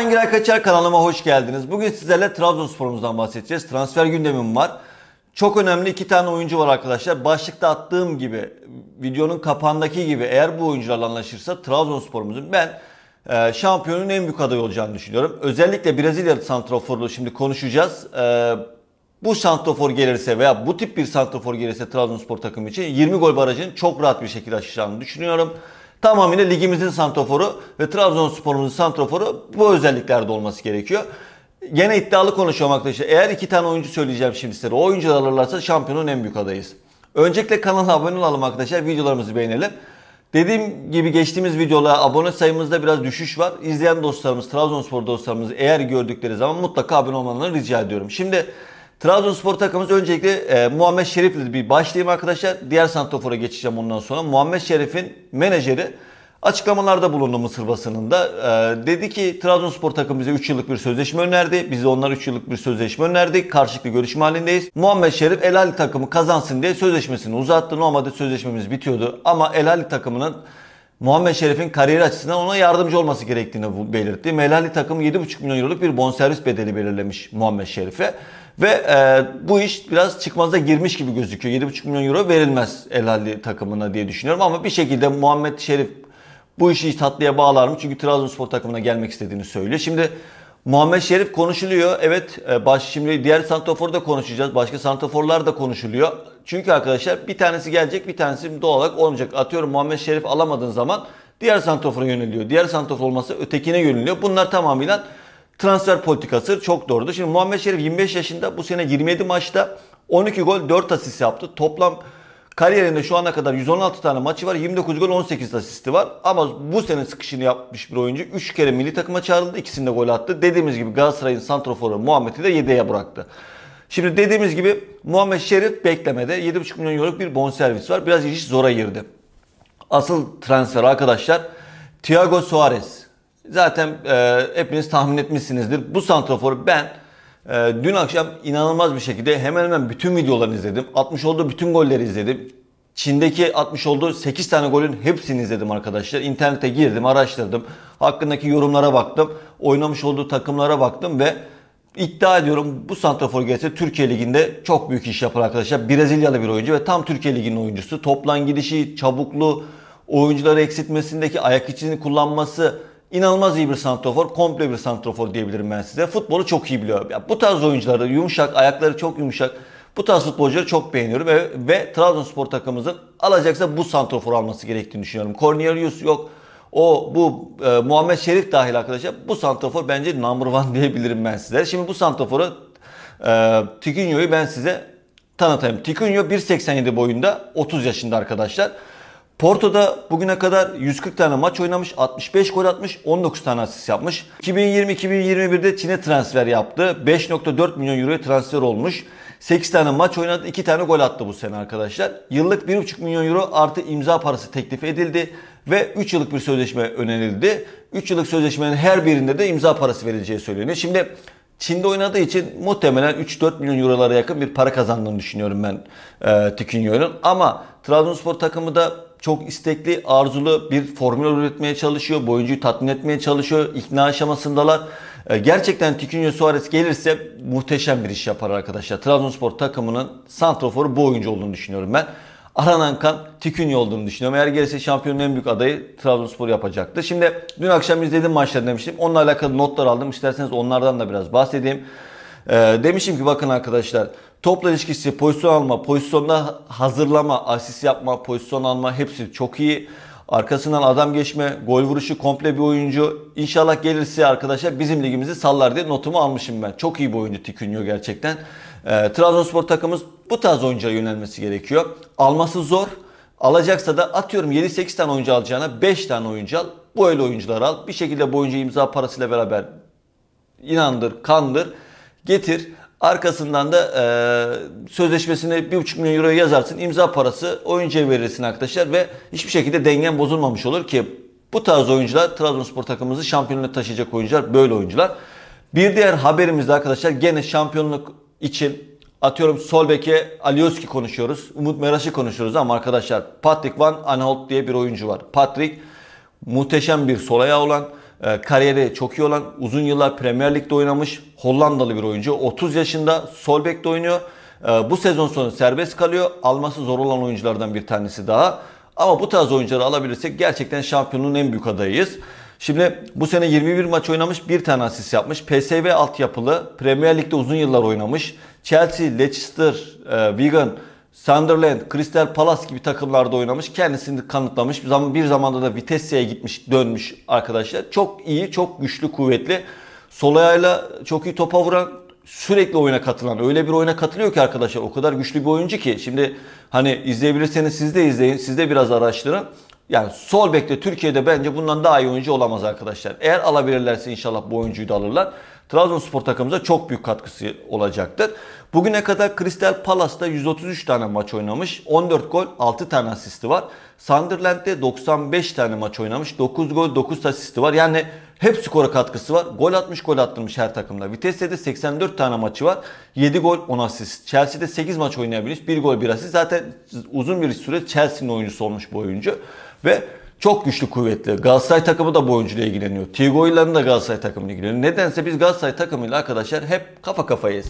ben Giray Kaçar kanalıma hoş geldiniz. Bugün sizlerle Trabzonspor'umuzdan bahsedeceğiz. Transfer gündemim var. Çok önemli iki tane oyuncu var arkadaşlar. Başlıkta attığım gibi, videonun kapağındaki gibi eğer bu oyuncularla anlaşırsa Trabzonspor'umuzun ben e, şampiyonun en büyük adayı olacağını düşünüyorum. Özellikle Brezilyalı santroforlu şimdi konuşacağız. E, bu santrofor gelirse veya bu tip bir santrofor gelirse Trabzonspor takımı için 20 gol barajını çok rahat bir şekilde aşacağını düşünüyorum. Tamamıyla ligimizin santraforu ve Trabzonspor'umuzun santraforu bu özelliklerde olması gerekiyor. Gene iddialı konuşuyorum arkadaşlar. Eğer iki tane oyuncu söyleyeceğim şimdi size. O oyuncular alırlarsa şampiyonun en büyük adayız. Öncelikle kanala abone olalım arkadaşlar. Videolarımızı beğenelim. Dediğim gibi geçtiğimiz videolara abone sayımızda biraz düşüş var. İzleyen dostlarımız, Trabzonspor dostlarımız eğer gördükleri zaman mutlaka abone olmalarını rica ediyorum. Şimdi Trabzonspor takımımız öncelikle e, Muhammed Şerif'le bir başlayayım arkadaşlar. Diğer Santofor'a geçeceğim ondan sonra. Muhammed Şerif'in menajeri açıklamalarda bulundu Mısır basınında. E, dedi ki Trabzonspor takım bize 3 yıllık bir sözleşme önerdi. Biz de onlar 3 yıllık bir sözleşme önerdik. Karşılıklı görüşme halindeyiz. Muhammed Şerif El Al takımı kazansın diye sözleşmesini uzattı. Normalde sözleşmemiz bitiyordu ama El Al takımının Muhammed Şerif'in kariyeri açısından ona yardımcı olması gerektiğini belirtti. Melali takım 7,5 milyon euroluk bir bonservis bedeli belirlemiş Muhammed Şerif'e. Ve e, bu iş biraz çıkmazda girmiş gibi gözüküyor. 7,5 milyon euro verilmez El Halli takımına diye düşünüyorum ama bir şekilde Muhammed Şerif bu işi tatlıya bağlar mı? Çünkü Trabzonspor takımına gelmek istediğini söylüyor. Şimdi Muhammed Şerif konuşuluyor. Evet e, baş, şimdi diğer santraforu da konuşacağız. Başka santoforlar da konuşuluyor. Çünkü arkadaşlar bir tanesi gelecek bir tanesi doğal olarak olmayacak. Atıyorum Muhammed Şerif alamadığın zaman diğer santrafora yöneliyor. Diğer santofor olması ötekine yöneliyor. Bunlar tamamıyla transfer politikası çok doğrudur. Şimdi Muhammed Şerif 25 yaşında bu sene 27 maçta 12 gol 4 asist yaptı. Toplam kariyerinde şu ana kadar 116 tane maçı var. 29 gol 18 asisti var. Ama bu sene sıkışını yapmış bir oyuncu. 3 kere milli takıma çağrıldı. ikisinde gol attı. Dediğimiz gibi Galatasaray'ın santroforu Muhammed'i de yedeğe bıraktı. Şimdi dediğimiz gibi Muhammed Şerif beklemede 7,5 milyon euroluk bir bonservis var. Biraz iş zora girdi. Asıl transfer arkadaşlar Thiago Suarez. Zaten e, hepiniz tahmin etmişsinizdir. Bu santraforu ben e, dün akşam inanılmaz bir şekilde hemen hemen bütün videolarını izledim. 60 olduğu bütün golleri izledim. Çin'deki 60 olduğu 8 tane golün hepsini izledim arkadaşlar. İnternete girdim, araştırdım. Hakkındaki yorumlara baktım. Oynamış olduğu takımlara baktım ve iddia ediyorum bu santrafor gelse Türkiye Ligi'nde çok büyük iş yapar arkadaşlar. Brezilyalı bir oyuncu ve tam Türkiye Ligi'nin oyuncusu. Toplan gidişi, çabukluğu, oyuncuları eksiltmesindeki ayak içini kullanması, Inanılmaz iyi bir santrofor, komple bir santrofor diyebilirim ben size. Futbolu çok iyi biliyor. Ya bu tarz oyuncuları yumuşak, ayakları çok yumuşak. Bu tarz futbolcuları çok beğeniyorum ve, ve Trabzonspor takımımızın alacaksa bu santrofor alması gerektiğini düşünüyorum. Cornelius yok. O bu e, Muhammed Şerif dahil arkadaşlar bu santrofor bence number one diyebilirim ben size. Şimdi bu santroforu e, Tikinho'yu ben size tanıtayım. Tikinho 1.87 boyunda 30 yaşında arkadaşlar. Porto'da bugüne kadar 140 tane maç oynamış, 65 gol atmış, 19 tane asist yapmış. 2020-2021'de Çin'e transfer yaptı. 5.4 milyon euroya transfer olmuş. 8 tane maç oynadı, 2 tane gol attı bu sene arkadaşlar. Yıllık 1.5 milyon euro artı imza parası teklif edildi ve 3 yıllık bir sözleşme önerildi. 3 yıllık sözleşmenin her birinde de imza parası verileceği söyleniyor. Şimdi Çin'de oynadığı için muhtemelen 3-4 milyon eurolara yakın bir para kazandığını düşünüyorum ben e, Tikinyon'un. Ama Trabzonspor takımı da çok istekli, arzulu bir formül üretmeye çalışıyor. Bu oyuncuyu tatmin etmeye çalışıyor. İkna aşamasındalar. E, gerçekten Tiquinho Suarez gelirse muhteşem bir iş yapar arkadaşlar. Trabzonspor takımının santraforu bu oyuncu olduğunu düşünüyorum ben. Aranan kan Tiquinho olduğunu düşünüyorum. Eğer gelirse şampiyonun en büyük adayı Trabzonspor yapacaktı. Şimdi dün akşam izlediğim maçları demiştim. Onunla alakalı notlar aldım. İsterseniz onlardan da biraz bahsedeyim. E, demişim ki bakın arkadaşlar Topla ilişkisi, pozisyon alma, pozisyonda hazırlama, asist yapma, pozisyon alma hepsi çok iyi. Arkasından adam geçme, gol vuruşu komple bir oyuncu. İnşallah gelirse arkadaşlar bizim ligimizi sallar diye notumu almışım ben. Çok iyi bir oyuncu Tikunyo gerçekten. E, Trabzonspor takımımız bu tarz oyuncuya yönelmesi gerekiyor. Alması zor. Alacaksa da atıyorum 7-8 tane oyuncu alacağına 5 tane oyuncu al. Böyle oyuncular al. Bir şekilde bu oyuncu imza parasıyla beraber inandır, kandır, getir. Arkasından da e, sözleşmesine 1,5 milyon euro yazarsın. imza parası oyuncuya verirsin arkadaşlar ve hiçbir şekilde dengen bozulmamış olur ki bu tarz oyuncular Trabzonspor takımımızı şampiyonluğa taşıyacak oyuncular böyle oyuncular. Bir diğer haberimiz de arkadaşlar gene şampiyonluk için atıyorum sol beke Alioski konuşuyoruz. Umut Meraş'ı konuşuyoruz ama arkadaşlar Patrick Van Aanholt diye bir oyuncu var. Patrick muhteşem bir solaya ayağı olan ee, kariyeri çok iyi olan, uzun yıllar Premier Lig'de oynamış Hollandalı bir oyuncu. 30 yaşında sol bekte oynuyor. Ee, bu sezon sonu serbest kalıyor. Alması zor olan oyunculardan bir tanesi daha. Ama bu tarz oyuncuları alabilirsek gerçekten şampiyonluğun en büyük adayıyız. Şimdi bu sene 21 maç oynamış, bir tane asist yapmış. PSV altyapılı, Premier Lig'de uzun yıllar oynamış. Chelsea, Leicester, e, Wigan, Sunderland, Crystal Palace gibi takımlarda oynamış. Kendisini kanıtlamış. Bir bir zamanda da Vitesse'ye gitmiş, dönmüş arkadaşlar. Çok iyi, çok güçlü, kuvvetli. Sol ayağıyla çok iyi topa vuran, sürekli oyuna katılan. Öyle bir oyuna katılıyor ki arkadaşlar. O kadar güçlü bir oyuncu ki. Şimdi hani izleyebilirseniz siz de izleyin. Siz de biraz araştırın. Yani sol bekte Türkiye'de bence bundan daha iyi oyuncu olamaz arkadaşlar. Eğer alabilirlerse inşallah bu oyuncuyu da alırlar. Trabzonspor takımımıza çok büyük katkısı olacaktır. Bugüne kadar Crystal Palace'da 133 tane maç oynamış. 14 gol 6 tane asisti var. Sunderland'de 95 tane maç oynamış. 9 gol 9 asisti var. Yani hep skora katkısı var. Gol atmış gol attırmış her takımda. Vitesse'de 84 tane maçı var. 7 gol 10 asist. Chelsea'de 8 maç oynayabilmiş. 1 gol 1 asist. Zaten uzun bir süre Chelsea'nin oyuncusu olmuş bu oyuncu. Ve çok güçlü kuvvetli. Galatasaray takımı da bu oyuncuyla ilgileniyor. Tigo'yların da Galatasaray takımıyla ilgileniyor. Nedense biz Galatasaray takımıyla arkadaşlar hep kafa kafayız.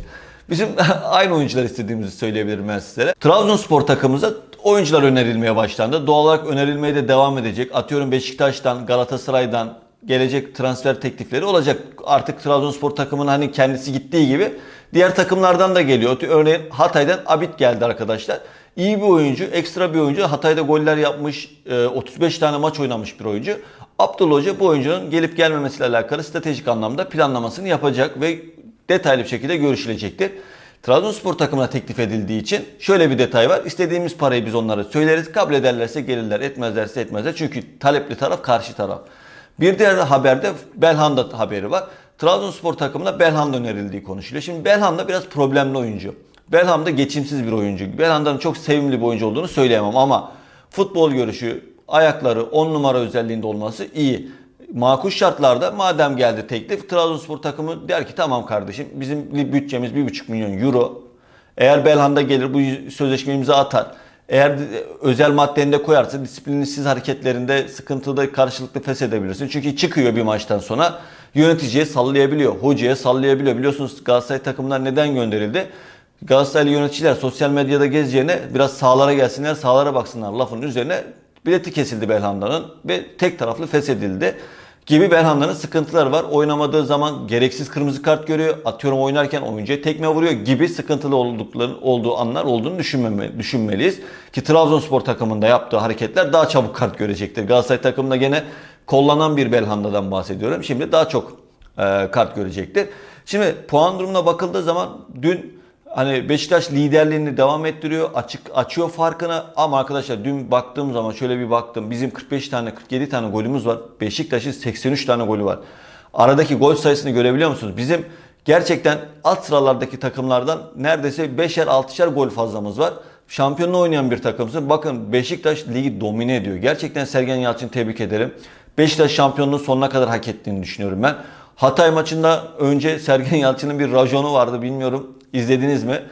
Bizim aynı oyuncular istediğimizi söyleyebilirim ben sizlere. Trabzonspor takımımıza oyuncular önerilmeye başlandı. Doğal olarak önerilmeye de devam edecek. Atıyorum Beşiktaş'tan, Galatasaray'dan gelecek transfer teklifleri olacak. Artık Trabzonspor takımının hani kendisi gittiği gibi diğer takımlardan da geliyor. Örneğin Hatay'dan Abit geldi arkadaşlar. İyi bir oyuncu, ekstra bir oyuncu. Hatay'da goller yapmış, 35 e, tane maç oynamış bir oyuncu. Abdullah Hoca bu oyuncunun gelip gelmemesiyle alakalı stratejik anlamda planlamasını yapacak ve detaylı bir şekilde görüşülecektir. Trabzonspor takımına teklif edildiği için şöyle bir detay var. İstediğimiz parayı biz onlara söyleriz. Kabul ederlerse gelirler, etmezlerse etmezler. Çünkü talepli taraf karşı taraf. Bir diğer haberde Belhanda haberi var. Trabzonspor takımına Belhanda önerildiği konuşuluyor. Şimdi Belhanda biraz problemli oyuncu. Belhanda geçimsiz bir oyuncu. Belhanda'nın çok sevimli bir oyuncu olduğunu söyleyemem ama futbol görüşü, ayakları 10 numara özelliğinde olması iyi makul şartlarda madem geldi teklif Trabzonspor takımı der ki tamam kardeşim bizim bütçemiz 1,5 milyon euro. Eğer Belhanda gelir bu sözleşme imza atar. Eğer e, özel maddende koyarsa disiplinsiz hareketlerinde sıkıntıda karşılıklı feshedebilirsin. Çünkü çıkıyor bir maçtan sonra yöneticiye sallayabiliyor, hocaya sallayabiliyor. Biliyorsunuz Galatasaray takımlar neden gönderildi? Galatasaraylı yöneticiler sosyal medyada gezeceğine biraz sağlara gelsinler, sağlara baksınlar lafının üzerine bileti kesildi Belhanda'nın ve tek taraflı feshedildi gibi Belhanda'nın sıkıntıları var. Oynamadığı zaman gereksiz kırmızı kart görüyor. Atıyorum oynarken oyuncuya tekme vuruyor gibi sıkıntılı oldukları olduğu anlar olduğunu düşünmeme, düşünmeliyiz. Ki Trabzonspor takımında yaptığı hareketler daha çabuk kart görecektir. Galatasaray takımında gene kollanan bir Belhanda'dan bahsediyorum. Şimdi daha çok e, kart görecektir. Şimdi puan durumuna bakıldığı zaman dün Hani Beşiktaş liderliğini devam ettiriyor. Açık açıyor farkını ama arkadaşlar dün baktığım zaman şöyle bir baktım. Bizim 45 tane 47 tane golümüz var. Beşiktaş'ın 83 tane golü var. Aradaki gol sayısını görebiliyor musunuz? Bizim gerçekten alt sıralardaki takımlardan neredeyse 5'er 6'şer gol fazlamız var. Şampiyonla oynayan bir takımsın. Bakın Beşiktaş ligi domine ediyor. Gerçekten Sergen Yalçın tebrik ederim. Beşiktaş şampiyonluğu sonuna kadar hak ettiğini düşünüyorum ben. Hatay maçında önce Sergen Yalçın'ın bir rajonu vardı bilmiyorum izlediniz mi?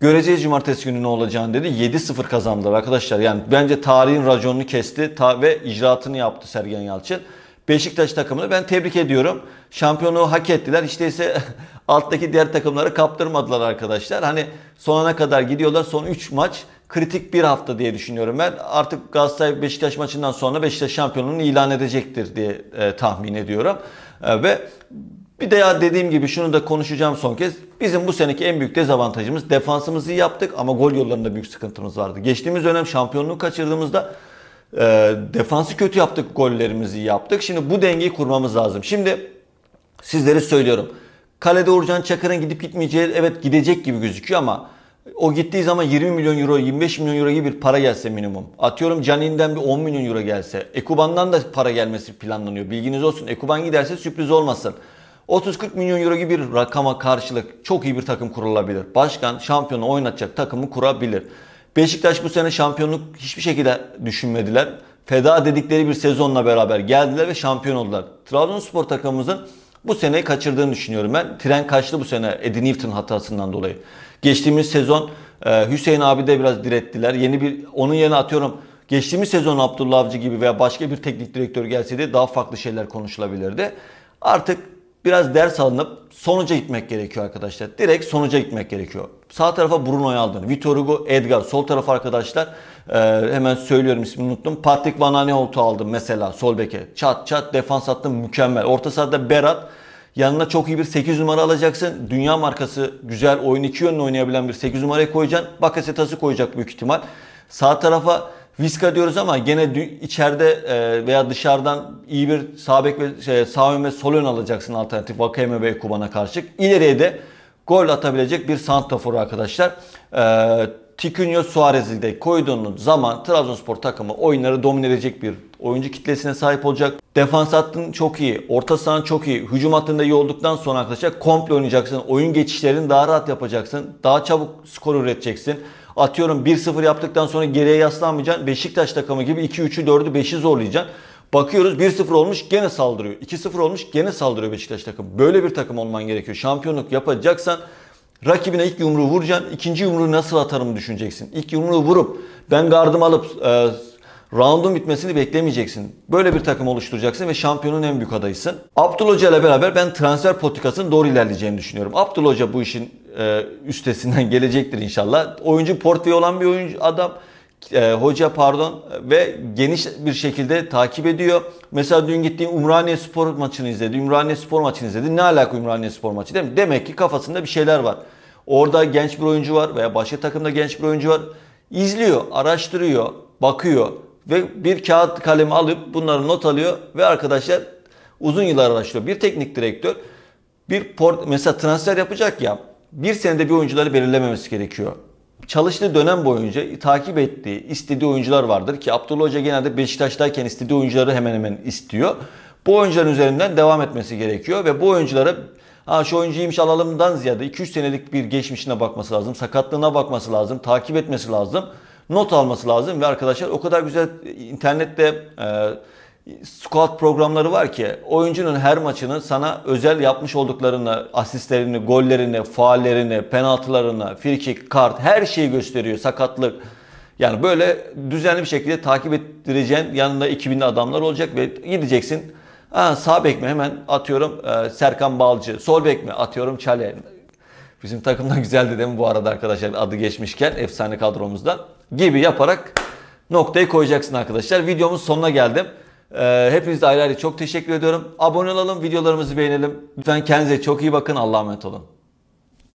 Göreceğiz cumartesi günü ne olacağını dedi. 7-0 kazandılar arkadaşlar. Yani bence tarihin raconunu kesti ta ve icraatını yaptı Sergen Yalçın. Beşiktaş takımını ben tebrik ediyorum. Şampiyonu hak ettiler. İşte ise alttaki diğer takımları kaptırmadılar arkadaşlar. Hani sonuna kadar gidiyorlar. Son 3 maç kritik bir hafta diye düşünüyorum ben. Artık Galatasaray Beşiktaş maçından sonra Beşiktaş şampiyonluğunu ilan edecektir diye e, tahmin ediyorum. E, ve bir de ya dediğim gibi şunu da konuşacağım son kez. Bizim bu seneki en büyük dezavantajımız defansımızı yaptık ama gol yollarında büyük sıkıntımız vardı. Geçtiğimiz dönem şampiyonluğu kaçırdığımızda e, defansı kötü yaptık, gollerimizi yaptık. Şimdi bu dengeyi kurmamız lazım. Şimdi sizlere söylüyorum. Kalede Uğurcan Çakır'ın gidip gitmeyeceği evet gidecek gibi gözüküyor ama o gittiği zaman 20 milyon euro, 25 milyon euro gibi bir para gelse minimum. Atıyorum Canin'den bir 10 milyon euro gelse. Ekuban'dan da para gelmesi planlanıyor. Bilginiz olsun. Ekuban giderse sürpriz olmasın. 30-40 milyon euro gibi bir rakama karşılık çok iyi bir takım kurulabilir. Başkan şampiyonu oynatacak takımı kurabilir. Beşiktaş bu sene şampiyonluk hiçbir şekilde düşünmediler. Feda dedikleri bir sezonla beraber geldiler ve şampiyon oldular. Trabzonspor takımımızın bu seneyi kaçırdığını düşünüyorum ben. Tren kaçtı bu sene Eddie Newton hatasından dolayı. Geçtiğimiz sezon e, Hüseyin abi de biraz direttiler. Yeni bir onun yerine atıyorum geçtiğimiz sezon Abdullah Avcı gibi veya başka bir teknik direktör gelseydi daha farklı şeyler konuşulabilirdi. Artık biraz ders alınıp sonuca gitmek gerekiyor arkadaşlar. Direkt sonuca gitmek gerekiyor. Sağ tarafa Bruno'yu aldın. Vitor Hugo, Edgar. Sol tarafa arkadaşlar e, hemen söylüyorum ismini unuttum. Patrick Van Aanholt'u aldım mesela sol beke. Çat çat defans attım mükemmel. Orta sahada Berat. Yanına çok iyi bir 8 numara alacaksın. Dünya markası güzel oyun iki yönlü oynayabilen bir 8 numaraya koyacaksın. Bakasetas'ı koyacak büyük ihtimal. Sağ tarafa Viska diyoruz ama gene içeride e, veya dışarıdan iyi bir sağ bek ve şey, sağ ön ve sol ön alacaksın alternatif Vakayeme ve Kuban'a karşı. İleriye de gol atabilecek bir santrafor arkadaşlar. E, Tikunyo Suarez'i de koyduğunuz zaman Trabzonspor takımı oyunları domine edecek bir oyuncu kitlesine sahip olacak. Defans hattın çok iyi, orta sahan çok iyi, hücum hattında iyi olduktan sonra arkadaşlar komple oynayacaksın. Oyun geçişlerini daha rahat yapacaksın, daha çabuk skor üreteceksin. Atıyorum 1-0 yaptıktan sonra geriye yaslanmayacaksın. Beşiktaş takımı gibi 2-3'ü 4'ü 5'i zorlayacaksın. Bakıyoruz 1-0 olmuş gene saldırıyor. 2-0 olmuş gene saldırıyor Beşiktaş takım. Böyle bir takım olman gerekiyor. Şampiyonluk yapacaksan rakibine ilk yumruğu vuracaksın. İkinci yumruğu nasıl atarım düşüneceksin. İlk yumruğu vurup ben gardımı alıp e, roundun bitmesini beklemeyeceksin. Böyle bir takım oluşturacaksın ve şampiyonun en büyük adayısın. Abdül Hoca ile beraber ben transfer politikasının doğru ilerleyeceğini düşünüyorum. Abdül Hoca bu işin e, üstesinden gelecektir inşallah. Oyuncu portföyü olan bir oyuncu adam e, hoca pardon ve geniş bir şekilde takip ediyor. Mesela dün gittiğim Umraniye Spor maçını izledi. Umraniye Spor maçını izledi. Ne alaka Umraniye Spor maçı değil mi? Demek ki kafasında bir şeyler var. Orada genç bir oyuncu var veya başka takımda genç bir oyuncu var. İzliyor, araştırıyor, bakıyor ve bir kağıt kalemi alıp bunları not alıyor ve arkadaşlar uzun yıllar araştırıyor. Bir teknik direktör bir port mesela transfer yapacak ya bir senede bir oyuncuları belirlememesi gerekiyor. Çalıştığı dönem boyunca takip ettiği, istediği oyuncular vardır ki Abdullah Hoca genelde Beşiktaş'tayken istediği oyuncuları hemen hemen istiyor. Bu oyuncuların üzerinden devam etmesi gerekiyor ve bu oyuncuları ha şu oyuncuymuş alalımdan ziyade 2-3 senelik bir geçmişine bakması lazım, sakatlığına bakması lazım, takip etmesi lazım, not alması lazım ve arkadaşlar o kadar güzel internette e, Squat programları var ki oyuncunun her maçını sana özel yapmış olduklarını, asistlerini, gollerini, faallerini, penaltılarını, frikik, kart her şeyi gösteriyor. Sakatlık. Yani böyle düzenli bir şekilde takip ettireceğin yanında 2000 adamlar olacak ve gideceksin. Ha, sağ bek mi hemen atıyorum e, Serkan Balcı. Sol bek mi atıyorum Çale. Bizim takımdan güzel dedim bu arada arkadaşlar adı geçmişken efsane kadromuzdan gibi yaparak noktayı koyacaksın arkadaşlar. videomuz sonuna geldim. Ee, hepinize ayrı ayrı çok teşekkür ediyorum. Abone olalım, videolarımızı beğenelim. Lütfen kendinize çok iyi bakın. Allah'a emanet olun.